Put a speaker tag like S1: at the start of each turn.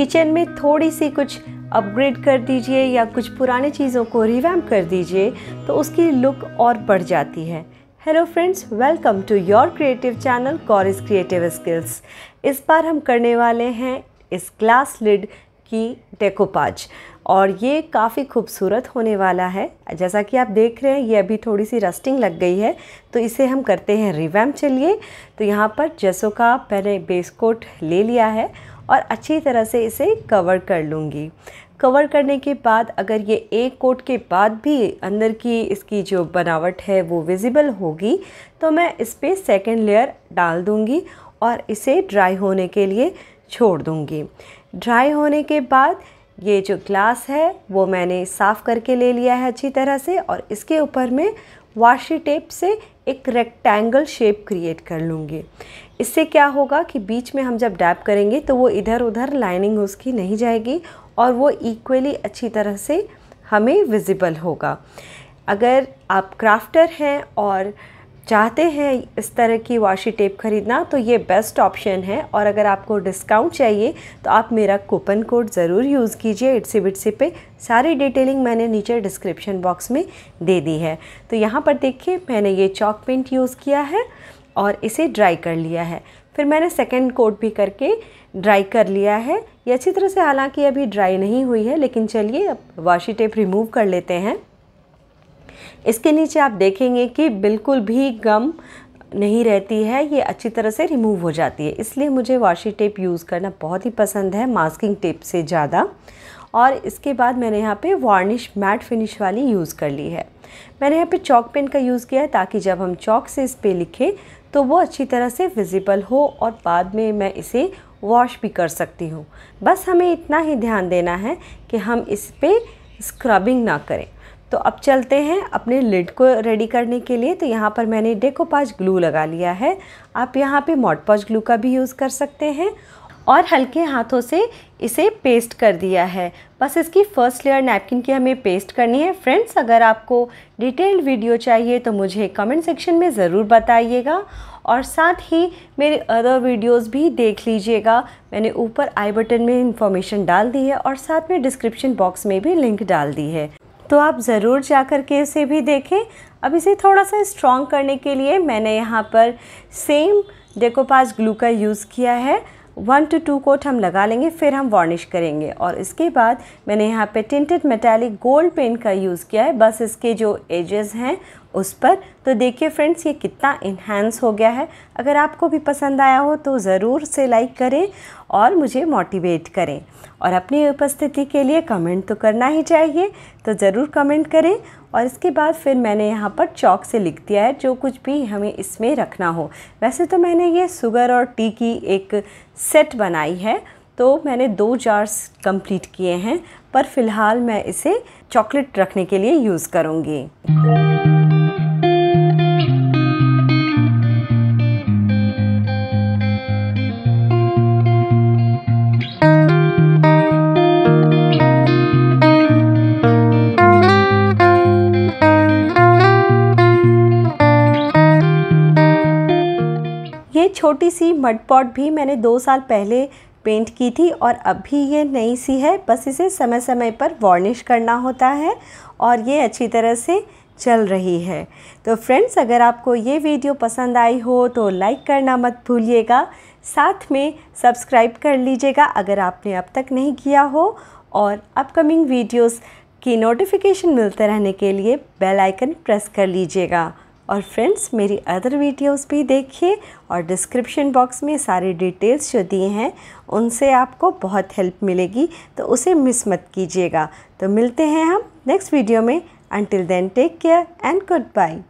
S1: kitchen में थोड़ी सी कुछ अपग्रेड कर दीजिए या कुछ पुराने चीज़ों को रिवैम कर दीजिए तो उसकी लुक और बढ़ जाती है hello friends welcome to your creative channel कॉरिज क्रिएटिव स्किल्स इस बार हम करने वाले हैं इस ग्लास लिड की डेकोपाज और ये काफ़ी खूबसूरत होने वाला है जैसा कि आप देख रहे हैं ये अभी थोड़ी सी रस्टिंग लग गई है तो इसे हम करते हैं रिवैम चलिए तो यहाँ पर जैसो का पहले बेस कोट ले लिया है और अच्छी तरह से इसे कवर कर लूँगी कवर करने के बाद अगर ये एक कोट के बाद भी अंदर की इसकी जो बनावट है वो विजिबल होगी तो मैं इस पर सेकेंड लेयर डाल दूँगी और इसे ड्राई होने के लिए छोड़ दूँगी ड्राई होने के बाद ये जो ग्लास है वो मैंने साफ़ करके ले लिया है अच्छी तरह से और इसके ऊपर मैं वाशी टेप से एक रेक्टेंगल शेप क्रिएट कर लूँगी इससे क्या होगा कि बीच में हम जब डैप करेंगे तो वो इधर उधर लाइनिंग उसकी नहीं जाएगी और वो इक्वली अच्छी तरह से हमें विजिबल होगा अगर आप क्राफ्टर हैं और चाहते हैं इस तरह की वाशी टेप ख़रीदना तो ये बेस्ट ऑप्शन है और अगर आपको डिस्काउंट चाहिए तो आप मेरा कूपन कोड ज़रूर यूज़ कीजिए इट्सी बिट्सी पे सारी डिटेलिंग मैंने नीचे डिस्क्रिप्शन बॉक्स में दे दी है तो यहाँ पर देखिए मैंने ये चॉक पेंट यूज़ किया है और इसे ड्राई कर लिया है फिर मैंने सेकेंड कोट भी करके ड्राई कर लिया है ये अच्छी तरह से हालांकि अभी ड्राई नहीं हुई है लेकिन चलिए अब वाशी टेप रिमूव कर लेते हैं इसके नीचे आप देखेंगे कि बिल्कुल भी गम नहीं रहती है ये अच्छी तरह से रिमूव हो जाती है इसलिए मुझे वाशी टेप यूज़ करना बहुत ही पसंद है मास्किंग टेप से ज़्यादा और इसके बाद मैंने यहाँ पे वार्निश मैट फिनिश वाली यूज़ कर ली है मैंने यहाँ पे चौक पेन का यूज़ किया है ताकि जब हम चौक से इस पर लिखें तो वो अच्छी तरह से विजिबल हो और बाद में मैं इसे वॉश भी कर सकती हूँ बस हमें इतना ही ध्यान देना है कि हम इस पर स्क्रबिंग ना करें तो अब चलते हैं अपने लिड को रेडी करने के लिए तो यहाँ पर मैंने डेकोपाज ग्लू लगा लिया है आप यहाँ पे मॉडपॉज ग्लू का भी यूज़ कर सकते हैं और हल्के हाथों से इसे पेस्ट कर दिया है बस इसकी फ़र्स्ट लेयर नैपकिन की हमें पेस्ट करनी है फ्रेंड्स अगर आपको डिटेल्ड वीडियो चाहिए तो मुझे कमेंट सेक्शन में ज़रूर बताइएगा और साथ ही मेरे अदर वीडियोस भी देख लीजिएगा मैंने ऊपर आई बटन में इंफॉर्मेशन डाल दी है और साथ में डिस्क्रिप्शन बॉक्स में भी लिंक डाल दी है तो आप ज़रूर जा कर के इसे भी देखें अब इसे थोड़ा सा स्ट्रॉन्ग करने के लिए मैंने यहाँ पर सेम डेकोपाज ग्लू का यूज़ किया है वन टू टू कोट हम लगा लेंगे फिर हम वार्निश करेंगे और इसके बाद मैंने यहाँ पे टिंटेड मेटालिक गोल्ड पेंट का यूज़ किया है बस इसके जो एजेस हैं उस पर तो देखिए फ्रेंड्स ये कितना इन्हेंस हो गया है अगर आपको भी पसंद आया हो तो ज़रूर से लाइक करें और मुझे मोटिवेट करें और अपनी उपस्थिति के लिए कमेंट तो करना ही चाहिए तो ज़रूर कमेंट करें और इसके बाद फिर मैंने यहाँ पर चौक से लिख दिया है जो कुछ भी हमें इसमें रखना हो वैसे तो मैंने ये शुगर और टी की एक सेट बनाई है तो मैंने दो जार्स कंप्लीट किए हैं पर फ़िलहाल मैं इसे चॉकलेट रखने के लिए यूज़ करूँगी ये छोटी सी मडपॉट भी मैंने दो साल पहले पेंट की थी और अब भी ये नई सी है बस इसे समय समय पर वार्निश करना होता है और ये अच्छी तरह से चल रही है तो फ्रेंड्स अगर आपको ये वीडियो पसंद आई हो तो लाइक करना मत भूलिएगा साथ में सब्सक्राइब कर लीजिएगा अगर आपने अब तक नहीं किया हो और अपकमिंग वीडियोस की नोटिफिकेशन मिलते रहने के लिए बेल आइकन प्रेस कर लीजिएगा और फ्रेंड्स मेरी अदर वीडियोस भी देखिए और डिस्क्रिप्शन बॉक्स में सारी डिटेल्स जो दिए हैं उनसे आपको बहुत हेल्प मिलेगी तो उसे मिस मत कीजिएगा तो मिलते हैं हम नेक्स्ट वीडियो में until then take care and good bye